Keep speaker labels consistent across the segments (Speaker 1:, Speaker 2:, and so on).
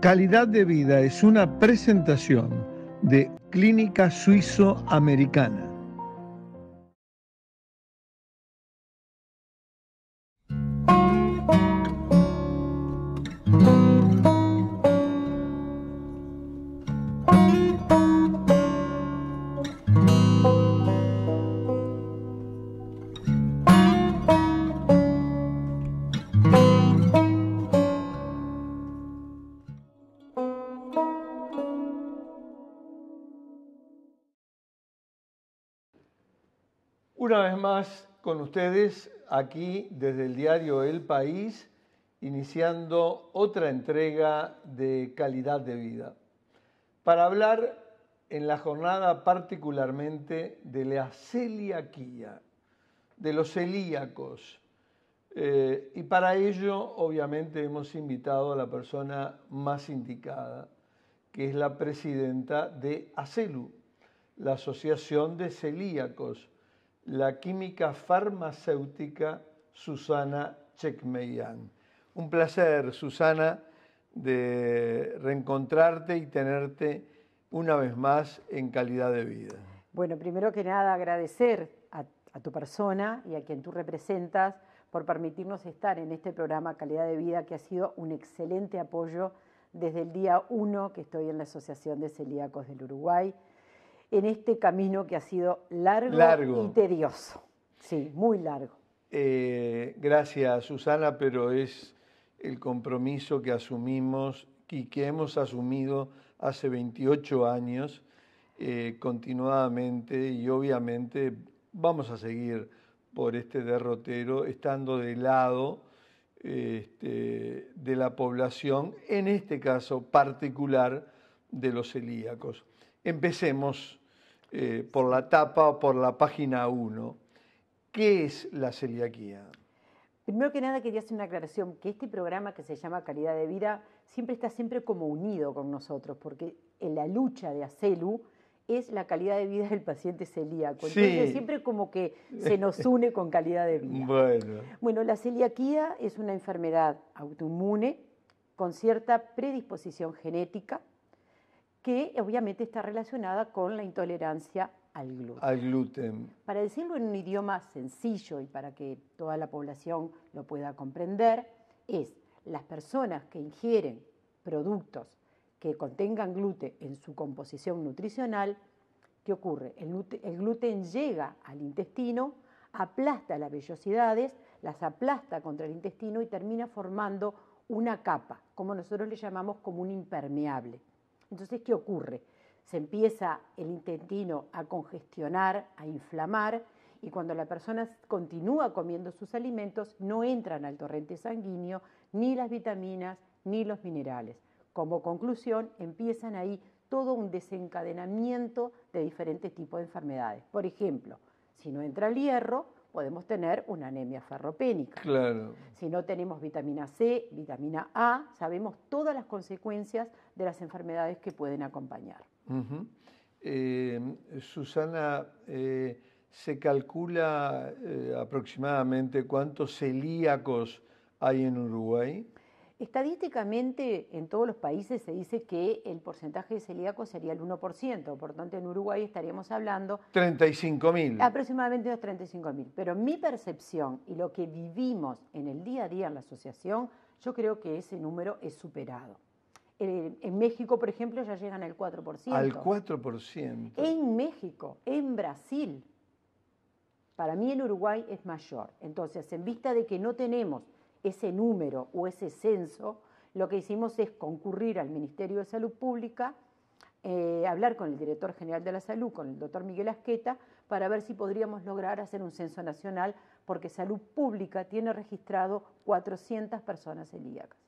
Speaker 1: Calidad de vida es una presentación de Clínica Suizo Americana. una vez más con ustedes aquí desde el diario El País, iniciando otra entrega de calidad de vida. Para hablar en la jornada particularmente de la celiaquía, de los celíacos. Eh, y para ello, obviamente, hemos invitado a la persona más indicada, que es la presidenta de ACELU, la Asociación de Celíacos la química farmacéutica Susana Chekmeyan. Un placer, Susana, de reencontrarte y tenerte una vez más en calidad de vida.
Speaker 2: Bueno, primero que nada agradecer a, a tu persona y a quien tú representas por permitirnos estar en este programa Calidad de Vida, que ha sido un excelente apoyo desde el día uno que estoy en la Asociación de Celíacos del Uruguay en este camino que ha sido largo, y tedioso. Sí, muy largo.
Speaker 1: Eh, gracias, Susana, pero es el compromiso que asumimos y que hemos asumido hace 28 años eh, continuadamente y obviamente vamos a seguir por este derrotero estando de lado este, de la población, en este caso particular de los celíacos. Empecemos eh, por la tapa o por la página 1. ¿Qué es la celiaquía?
Speaker 2: Primero que nada quería hacer una aclaración, que este programa que se llama Calidad de Vida siempre está siempre como unido con nosotros, porque en la lucha de ACELU es la calidad de vida del paciente celíaco. siempre como que se nos une con calidad de vida. Bueno. bueno, la celiaquía es una enfermedad autoinmune con cierta predisposición genética que obviamente está relacionada con la intolerancia al gluten. Al
Speaker 1: gluten.
Speaker 2: Para decirlo en un idioma sencillo y para que toda la población lo pueda comprender, es las personas que ingieren productos que contengan gluten en su composición nutricional, ¿qué ocurre? El, el gluten llega al intestino, aplasta las vellosidades, las aplasta contra el intestino y termina formando una capa, como nosotros le llamamos como un impermeable. Entonces, ¿qué ocurre? Se empieza el intestino a congestionar, a inflamar, y cuando la persona continúa comiendo sus alimentos, no entran al torrente sanguíneo ni las vitaminas ni los minerales. Como conclusión, empiezan ahí todo un desencadenamiento de diferentes tipos de enfermedades. Por ejemplo, si no entra el hierro, podemos tener una anemia ferropénica. Claro. Si no tenemos vitamina C, vitamina A, sabemos todas las consecuencias de las enfermedades que pueden acompañar.
Speaker 1: Eh, Susana, eh, ¿se calcula eh, aproximadamente cuántos celíacos hay en Uruguay?
Speaker 2: Estadísticamente en todos los países se dice que el porcentaje de celíacos sería el 1%, por tanto en Uruguay estaríamos hablando...
Speaker 1: 35.000.
Speaker 2: Aproximadamente unos 35.000. Pero mi percepción y lo que vivimos en el día a día en la asociación, yo creo que ese número es superado. Eh, en México, por ejemplo, ya llegan al 4%. Al
Speaker 1: 4%.
Speaker 2: En México, en Brasil. Para mí en Uruguay es mayor. Entonces, en vista de que no tenemos ese número o ese censo, lo que hicimos es concurrir al Ministerio de Salud Pública, eh, hablar con el director general de la salud, con el doctor Miguel Asqueta, para ver si podríamos lograr hacer un censo nacional, porque salud pública tiene registrado 400 personas celíacas.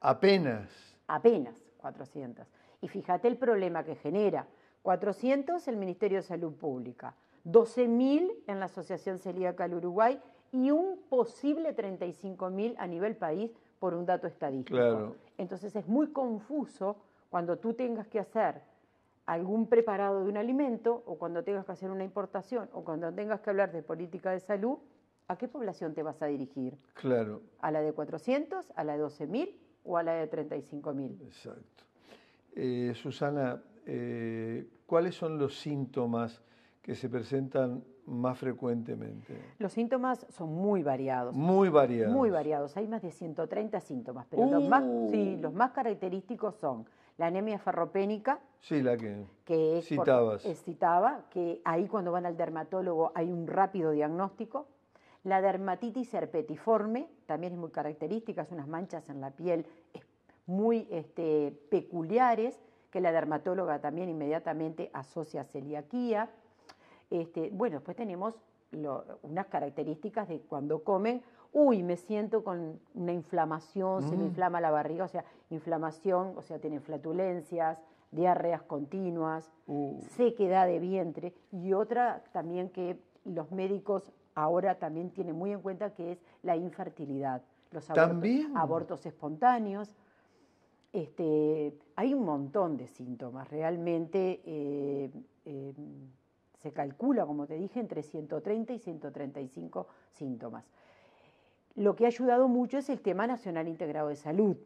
Speaker 1: Apenas.
Speaker 2: Apenas 400. Y fíjate el problema que genera. 400 el Ministerio de Salud Pública, 12.000 en la Asociación Celíaca del Uruguay y un posible 35.000 a nivel país por un dato estadístico. Entonces es muy confuso cuando tú tengas que hacer algún preparado de un alimento o cuando tengas que hacer una importación o cuando tengas que hablar de política de salud, ¿a qué población te vas a dirigir? Claro. ¿A la de 400, a la de 12.000 o a la de 35.000? Exacto.
Speaker 1: Eh, Susana, eh, ¿cuáles son los síntomas que se presentan más frecuentemente.
Speaker 2: Los síntomas son muy variados. Muy variados. Muy variados. Hay más de 130 síntomas, pero los, más, uh. los más característicos son la anemia ferropénica.
Speaker 1: Sí, la que,
Speaker 2: que ahí cuando van al dermatólogo hay un rápido diagnóstico. La dermatitis herpetiforme también es muy característica, son unas manchas en la piel muy este, peculiares que la dermatóloga también inmediatamente asocia a celiaquía este, bueno, después tenemos unas características de cuando comen, uy, me siento con una inflamación, se me mm. inflama la barriga, o sea, inflamación, o sea, tienen flatulencias, diarreas continuas, uh. sequedad de vientre y otra también que los médicos ahora también tienen muy en cuenta que es la infertilidad, los abortos, espontáneos. Este, hay un montón de síntomas, realmente eh, em, se calcula, como te dije, entre 130 y 135 síntomas. Lo que ha ayudado mucho es el tema nacional integrado de salud,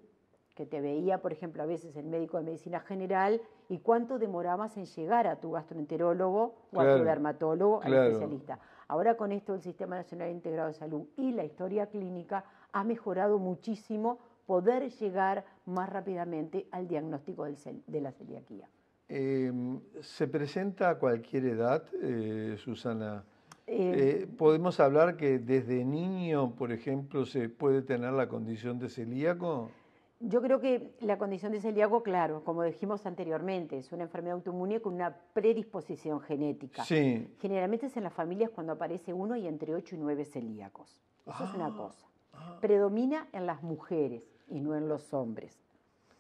Speaker 2: que te veía, por ejemplo, a veces el médico de medicina general y cuánto demorabas en llegar a tu gastroenterólogo o a tu dermatólogo, al especialista. Ahora con esto el Sistema Nacional Integrado de Salud y la historia clínica ha mejorado muchísimo poder llegar más rápidamente al diagnóstico de la celiaquía.
Speaker 1: Em, ¿Se presenta a cualquier edad, eh, Susana? Eh, eh, ¿Podemos hablar que desde niño, por ejemplo, se puede tener la condición de celíaco?
Speaker 2: Yo creo que la condición de celíaco, claro, como dijimos anteriormente, es una enfermedad autoinmune con una predisposición genética. Sí. Generalmente es en las familias cuando aparece uno y entre ocho y nueve celíacos. Eso es una ah, cosa. Ah. Predomina en las mujeres y no en los hombres.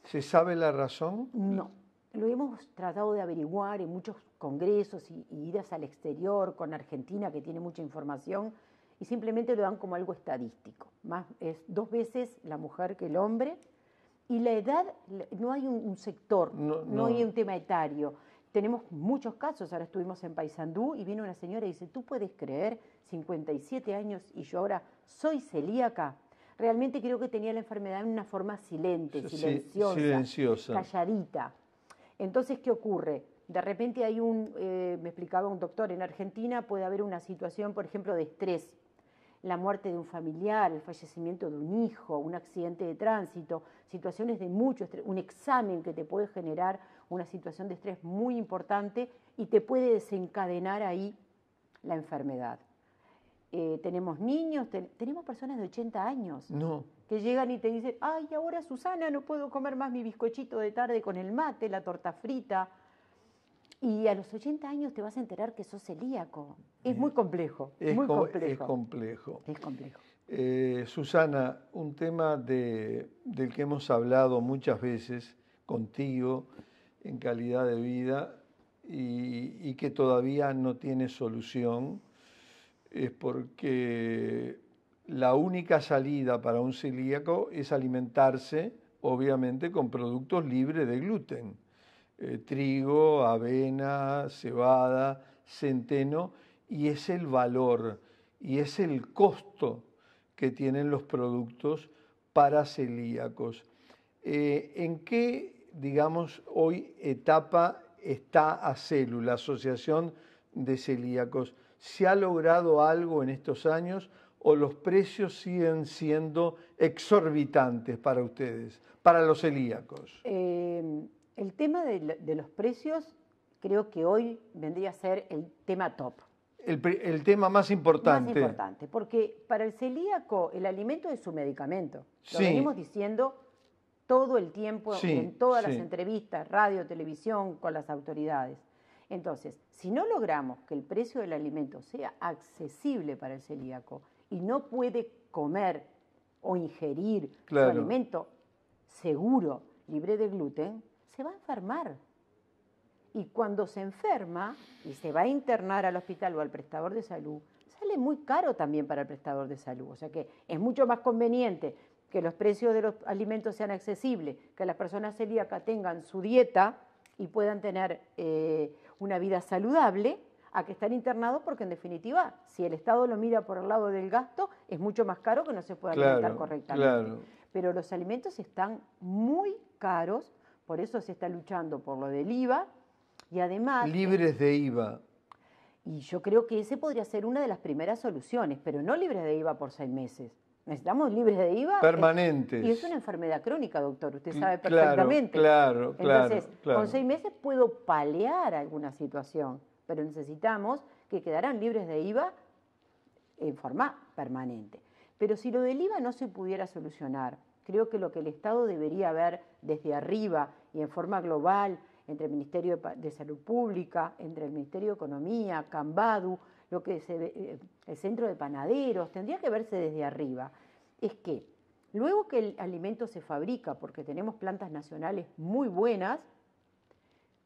Speaker 2: ¿Se sabe la razón? No lo hemos tratado de averiguar en muchos congresos y, y, idas al exterior con Argentina, que tiene mucha información, y simplemente lo dan como algo estadístico. Más, es dos veces la mujer que el hombre. Y la edad, no hay un, sector, no, hay un tema etario. Tenemos muchos casos, ahora estuvimos en Paysandú y viene una señora y dice, tú puedes creer, 57 años y yo ahora soy celíaca. Realmente creo que tenía la enfermedad en una forma silente, silenciosa. calladita. Entonces, ¿qué ocurre? De repente hay un, eh, me explicaba un doctor, en Argentina puede haber una situación, por ejemplo, de estrés, la muerte de un familiar, el fallecimiento de un hijo, un accidente de tránsito, situaciones de mucho estrés, un examen que te puede generar una situación de estrés muy importante y te puede desencadenar ahí la enfermedad. Eh, tenemos niños, tenemos personas de 80 años. No que llegan y te dicen, ay, ahora Susana, no puedo comer más mi bizcochito de tarde con el mate, la torta frita. Y a los 80 años te vas a enterar que sos celíaco. Es muy complejo. Es muy complejo. Es
Speaker 1: complejo. complejo. Eh, Susana, un tema del que hemos hablado muchas veces contigo en calidad de vida y que todavía no tiene solución es porque la única salida para un celíaco es alimentarse, obviamente, con productos libres de gluten. Eh, trigo, avena, cebada, centeno, y es el valor y es el costo que tienen los productos para celíacos. Eh, ¿En qué, digamos, hoy etapa está ACELU, la Asociación de Celíacos? ¿Se ha logrado algo en estos años? o los precios siguen siendo exorbitantes para ustedes, para los
Speaker 2: celíacos? Em, el tema de, los precios creo que hoy vendría a ser el tema top.
Speaker 1: El, tema más importante. Más importante,
Speaker 2: porque para el celíaco el alimento es su medicamento. Lo venimos diciendo todo el tiempo en todas las entrevistas, radio, televisión, con las autoridades. Entonces, si no logramos que el precio del alimento sea accesible para el celíaco, y no puede comer o ingerir su alimento seguro, libre de gluten, se va a enfermar. Y cuando se enferma y se va a internar al hospital o al prestador de salud, sale muy caro también para el prestador de salud. O sea que es mucho más conveniente que los precios de los alimentos sean accesibles, que las personas celíacas tengan su dieta y puedan tener eh, una vida saludable, a que están internados porque en definitiva, si el Estado lo mira por el lado del gasto, es mucho más caro que no se pueda alimentar correctamente. Pero los alimentos están muy caros, por eso se está luchando por lo del IVA y además... Libres eh, de IVA. Y yo creo que ese podría ser una de las primeras soluciones, pero no libres de IVA por seis meses. Necesitamos libres de IVA. Eh, Permanentes. y es una enfermedad crónica, doctor, usted sabe perfectamente. Claro, claro, Entonces, con seis meses puedo palear alguna situación pero necesitamos que quedarán libres de IVA en forma permanente. Pero si lo del IVA no se pudiera solucionar, creo que lo que el Estado debería ver desde arriba y en forma global, entre el Ministerio de Salud Pública, entre el Ministerio de Economía, Cambadu, lo que eh, el Centro de Panaderos, tendría que verse desde arriba, es que luego que el alimento se fabrica, porque tenemos plantas nacionales muy buenas,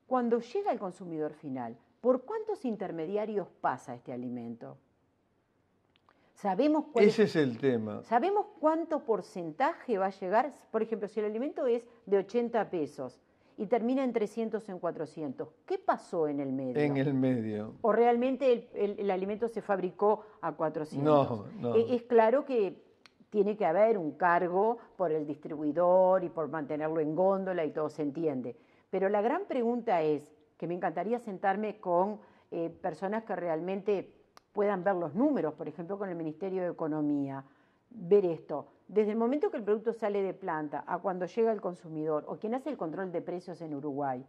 Speaker 2: cuando llega el consumidor final, ¿Por cuántos intermediarios pasa este alimento? Sabemos Ese es, el tema. Sabemos cuánto porcentaje va a llegar. Por ejemplo, si el alimento es de 80 pesos y termina en 300, en 400, ¿qué pasó en el medio? En el
Speaker 1: medio.
Speaker 2: ¿O realmente el, alimento se fabricó a 400? No, no. E, es claro que tiene que haber un cargo por el distribuidor y por mantenerlo en góndola y todo se entiende. Pero la gran pregunta es, que me encantaría sentarme con eh, personas que realmente puedan ver los números, por ejemplo, con el Ministerio de Economía, ver esto. Desde el momento que el producto sale de planta a cuando llega al consumidor o quien hace el control de precios en Uruguay,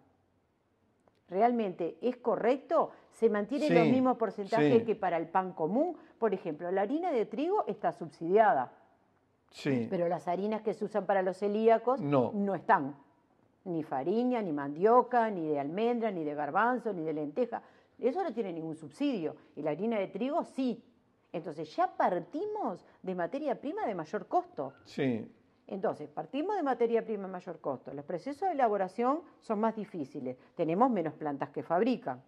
Speaker 2: ¿realmente es correcto? ¿Se mantienen los mismos porcentajes que para el pan común? Por ejemplo, la harina de trigo está subsidiada, sí. pero las harinas que se usan para los celíacos no, no están ni farina, ni mandioca, ni de almendra, ni de garbanzo, ni de lenteja. Eso no tiene ningún subsidio. Y la harina de trigo sí. Entonces ya partimos de materia prima de mayor costo. Sí. Entonces, partimos de materia prima de mayor costo. Los procesos de elaboración son más difíciles. Tenemos menos plantas que fabrican.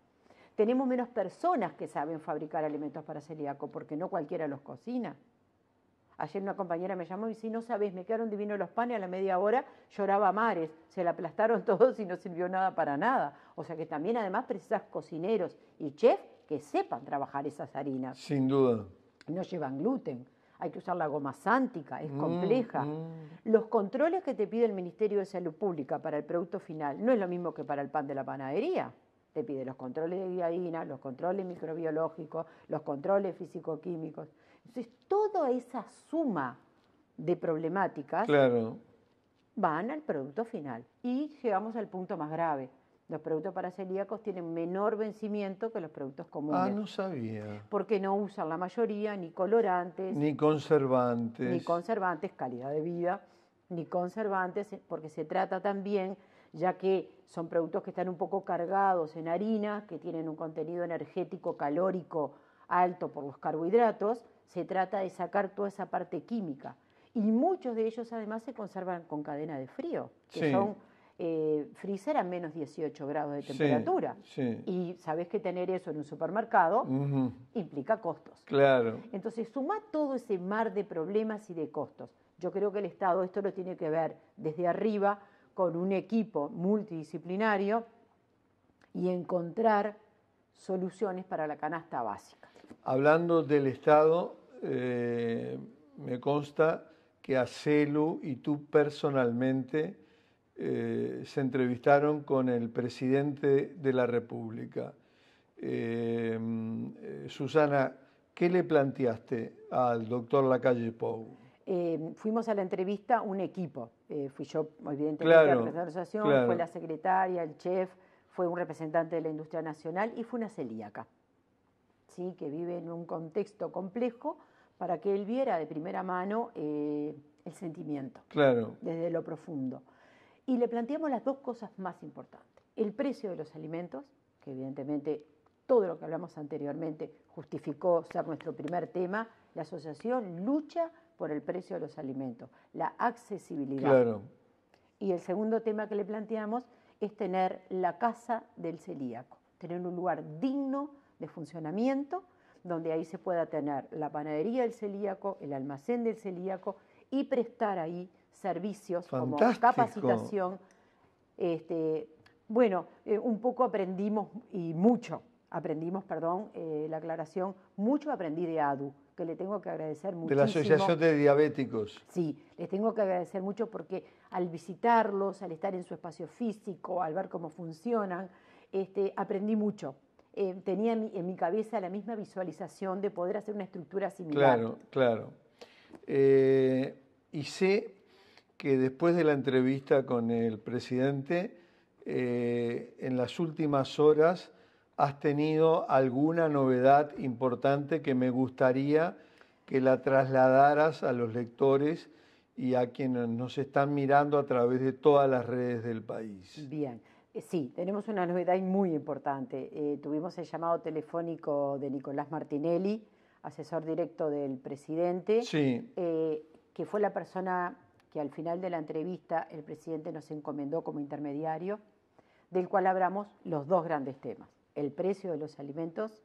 Speaker 2: Tenemos menos personas que saben fabricar alimentos para celíaco porque no cualquiera los cocina. Ayer una compañera me llamó y si no sabes, me quedaron divinos los panes a la media hora, lloraba mares, se la aplastaron todos y no sirvió nada para nada. O sea que también además precisas cocineros y chefs que sepan trabajar esas harinas.
Speaker 1: Sin duda.
Speaker 2: No llevan gluten, hay que usar la goma sántica, es mm, compleja. Mm. Los controles que te pide el Ministerio de Salud Pública para el producto final no es lo mismo que para el pan de la panadería te pide los controles de guiadina, los controles microbiológicos, los controles físico-químicos. Entonces, toda esa suma de problemáticas van al producto final. Y llegamos al punto más grave. Los productos para celíacos tienen menor vencimiento que los productos comunes. Ah, no
Speaker 1: sabía.
Speaker 2: Porque no usan la mayoría ni colorantes. Ni
Speaker 1: conservantes. Ni
Speaker 2: conservantes, calidad de vida, ni conservantes, porque se trata también, ya que son productos que están un poco cargados en harina, que tienen un contenido energético calórico alto por los carbohidratos, se trata de sacar toda esa parte química. Y muchos de ellos además se conservan con cadena de frío, que son eh, freezer a menos 18 grados de temperatura. Y sabes que tener eso en un supermercado implica costos. Claro. Entonces, suma todo ese mar de problemas y de costos. Yo creo que el Estado esto lo tiene que ver desde arriba con un equipo multidisciplinario y encontrar soluciones para la canasta básica.
Speaker 1: Hablando del Estado, eh, me consta que Acelu y tú personalmente eh, se entrevistaron con el presidente de la República. Eh, Susana, ¿qué le planteaste al doctor Lacalle Pou?
Speaker 2: fuimos a la entrevista un equipo. fui yo, evidentemente, claro, la de fue la secretaria, el chef, fue un representante de la industria nacional y fue una celíaca que vive en un contexto complejo, para que él viera de primera mano eh, el sentimiento, claro. desde lo profundo. Y le planteamos las dos cosas más importantes. El precio de los alimentos, que evidentemente todo lo que hablamos anteriormente justificó ser nuestro primer tema, la asociación lucha por el precio de los alimentos, la accesibilidad. Y el segundo tema que le planteamos es tener la casa del celíaco, tener un lugar digno funcionamiento, donde ahí se pueda tener la panadería del celíaco, el almacén del celíaco y prestar ahí servicios como capacitación. Este, bueno, eh, un poco aprendimos y mucho, aprendimos, perdón, eh, la aclaración, mucho aprendí de ADU, que le tengo que agradecer mucho. De la Asociación
Speaker 1: de Diabéticos. Sí,
Speaker 2: les tengo que agradecer mucho porque al visitarlos, al estar en su espacio físico, al ver cómo funcionan, este, aprendí mucho. Eh, tenía en mi, cabeza la misma visualización de poder hacer una estructura similar. Claro,
Speaker 1: claro. Eh, y sé que después de la entrevista con el presidente, eh, en las últimas horas has tenido alguna novedad importante que me gustaría que la trasladaras a los lectores y a quienes nos están mirando a través de todas las redes del país.
Speaker 2: Bien. Eh, sí, tenemos una novedad muy importante. Eh, tuvimos el llamado telefónico de Nicolás Martinelli, asesor directo del presidente, eh, que fue la persona que al final de la entrevista el presidente nos encomendó como intermediario, del cual hablamos los dos grandes temas, el precio de los alimentos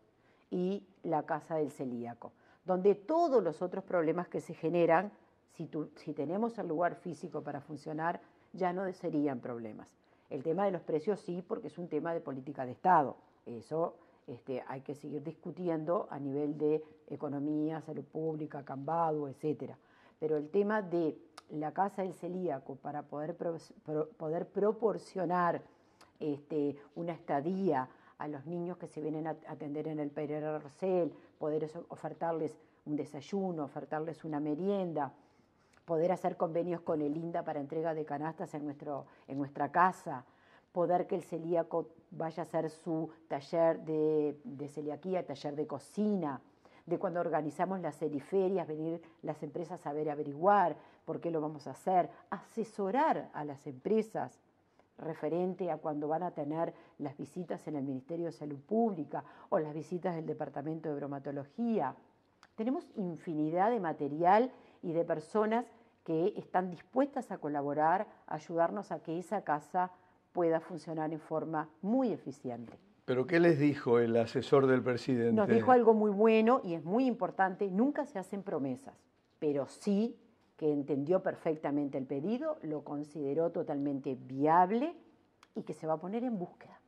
Speaker 2: y la casa del celíaco, donde todos los otros problemas que se generan, si tenemos el lugar físico para funcionar, ya no serían problemas. El tema de los precios sí, porque es un tema de política de Estado. Eso este, hay que seguir discutiendo a nivel de economía, salud pública, cambado, etcétera. Pero el tema de la casa del celíaco para poder, poder proporcionar este, una estadía a los niños que se vienen a atender en el Pereira Arcel, poder ofertarles un desayuno, ofertarles una merienda, poder hacer convenios con el INDA para entrega de canastas en, nuestro, en nuestra casa, poder que el celíaco vaya a hacer su taller de, celiaquía, taller de cocina, de cuando organizamos las ceriferias, venir las empresas a ver, averiguar por qué lo vamos a hacer, asesorar a las empresas referente a cuando van a tener las visitas en el Ministerio de Salud Pública o las visitas del Departamento de Bromatología. Tenemos infinidad de material y de personas que están dispuestas a colaborar, a ayudarnos a que esa casa pueda funcionar en forma muy eficiente.
Speaker 1: ¿Pero qué les dijo el asesor
Speaker 2: del presidente? Nos dijo algo muy bueno y es muy importante, nunca se hacen promesas, pero sí que entendió perfectamente el pedido, lo consideró totalmente viable y que se va a poner en búsqueda,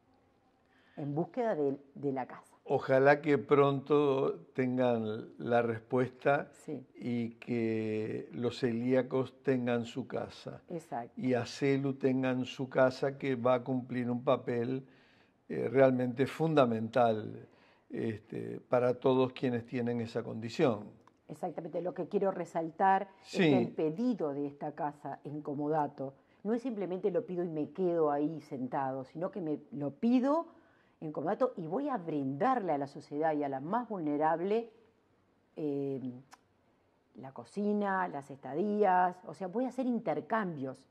Speaker 2: en búsqueda de, de la casa.
Speaker 1: Ojalá que pronto tengan la respuesta y que los celíacos tengan su casa. Exacto. Y Celu tengan su casa que va a cumplir un papel eh, realmente fundamental este, para todos quienes tienen esa condición.
Speaker 2: Exactamente, lo que quiero resaltar es el pedido de esta casa en Comodato no es simplemente lo pido y me quedo ahí sentado, sino que me lo pido en y voy a brindarle a la sociedad y a la más vulnerable eh, la cocina, las estadías, o sea, voy a hacer intercambios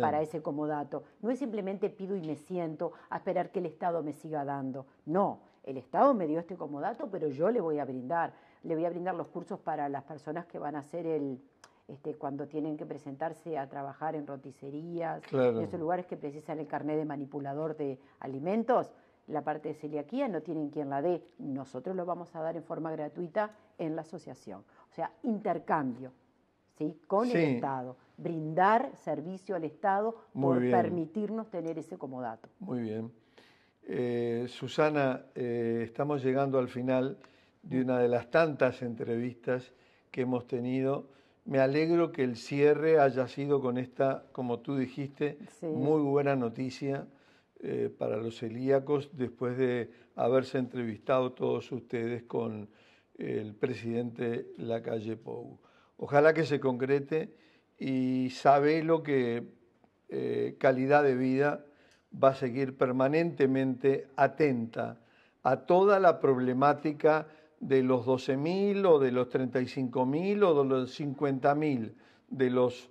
Speaker 2: para ese comodato. No es simplemente pido y me siento a esperar que el Estado me siga dando. No, el Estado me dio este comodato, pero yo le voy a brindar. Le voy a brindar los cursos para las personas que van a hacer el, este, cuando tienen que presentarse a trabajar en roticerías, en esos lugares que precisan el carnet de manipulador de alimentos, la parte de celiaquía no tienen quien la dé, nosotros lo vamos a dar en forma gratuita en la asociación. O sea, intercambio ¿sí? con el Estado, brindar servicio al Estado por permitirnos tener ese comodato.
Speaker 1: Muy bien. Eh, Susana, eh, estamos llegando al final de una de las tantas entrevistas que hemos tenido. Me alegro que el cierre haya sido con esta, como tú dijiste, muy buena noticia eh, para los celíacos después de haberse entrevistado todos ustedes con el presidente Lacalle Pou. Ojalá que se concrete y sabe lo que eh, calidad de vida va a seguir permanentemente atenta a toda la problemática de los 12.000 o de los 35.000 o de los 50.000, de los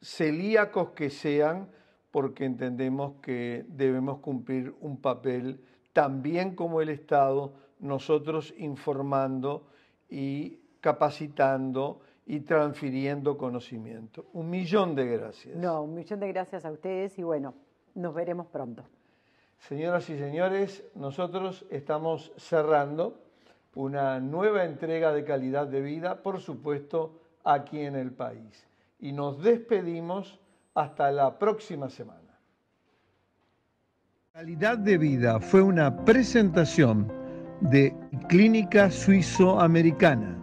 Speaker 1: celíacos que sean, porque entendemos que debemos cumplir un papel también como el Estado, nosotros informando y capacitando y transfiriendo conocimiento. Un millón de gracias.
Speaker 2: No, un millón de gracias a ustedes y bueno, nos veremos pronto.
Speaker 1: Señoras y señores, nosotros estamos cerrando una nueva entrega de calidad de vida, por supuesto, aquí en el país. Y nos despedimos hasta la próxima semana. Calidad de vida fue una presentación de Clínica Suizoamericana.